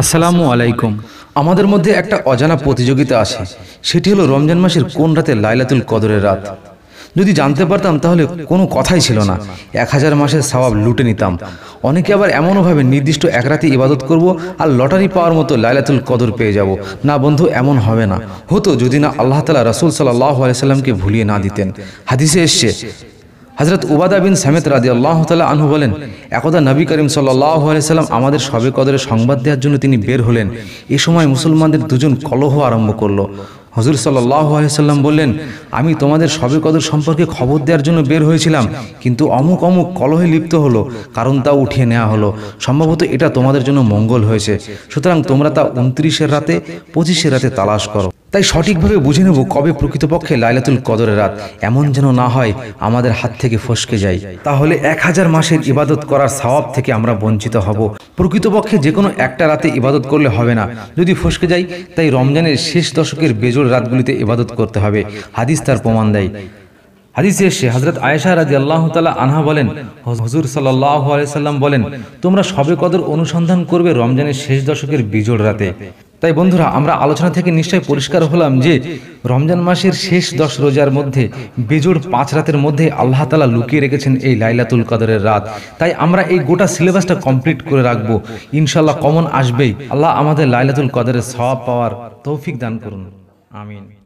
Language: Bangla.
আসসালামু আলাইকুম আমাদের মধ্যে একটা অজানা প্রতিযোগিতা আসে সেটি হলো রমজান মাসের কোন রাতে লাইলাতুল কদরের রাত যদি জানতে পারতাম তাহলে কোনো কথাই ছিল না এক হাজার মাসের স্বভাব লুটে নিতাম অনেকে আবার এমনভাবে নির্দিষ্ট এক রাতে ইবাদত করব আর লটারি পাওয়ার মতো লাইলাতুল কদর পেয়ে যাব না বন্ধু এমন হবে না হতো যদি না আল্লাহ তালা রসুল সাল্লাহ আলাইসাল্লামকে ভুলিয়ে না দিতেন হাদিসে এসছে হজরত উবাদা বিন সামেত রাজি আল্লাহ তালা আনহু বলেন একদা নবী করিম সাল্লাহ আলাইসাল্লাম আমাদের সবে কদরে সংবাদ দেওয়ার জন্য তিনি বের হলেন এ সময় মুসলমানদের দুজন কলহ আরম্ভ করলো হজুর সাল্লাহ আলাইসাল্লাম বললেন আমি তোমাদের সবে কদর সম্পর্কে খবর দেওয়ার জন্য বের হয়েছিলাম কিন্তু অমুক অমুক কলহে লিপ্ত হলো কারণ তা উঠিয়ে নেওয়া হলো সম্ভবত এটা তোমাদের জন্য মঙ্গল হয়েছে সুতরাং তোমরা তা উনত্রিশের রাতে পঁচিশের রাতে তালাশ করো তাই সঠিকভাবে বুঝে নেব কবে প্রকৃতপক্ষে লাইলাতুল কদরের রাত এমন যেন না হয় আমাদের হাত থেকে ফসকে যায় তাহলে এক হাজার মাসের ইবাদত করার স্বভাব থেকে আমরা বঞ্চিত হব প্রকৃতপক্ষে যে কোনো একটা রাতে ইবাদত করলে হবে না যদি ফসকে যাই তাই রমজানের শেষ দশকের বেজোর রাতগুলিতে ইবাদত করতে হবে হাদিস তার প্রমাণ দেয় হাদিসে এসে আয়েশা আল্লাহ তালা আনহা বলেন বলেন তোমরা সবে কদর অনুসন্ধান করবে রমজানের শেষ দশকের বিজোড় রাতে তাই বন্ধুরা আমরা আলোচনা থেকে নিশ্চয় পরিষ্কার হলাম যে রমজান মাসের শেষ দশ রোজার মধ্যে বেজোর পাঁচ রাতের মধ্যে আল্লাহ তালা লুকিয়ে রেখেছেন এই লাইলাতুল কাদরের রাত তাই আমরা এই গোটা সিলেবাসটা কমপ্লিট করে রাখবো ইনশাল্লাহ কমন আসবেই আল্লাহ আমাদের লাইলাতুল কাদরের সব পাওয়ার তৌফিক দান করুন আমিন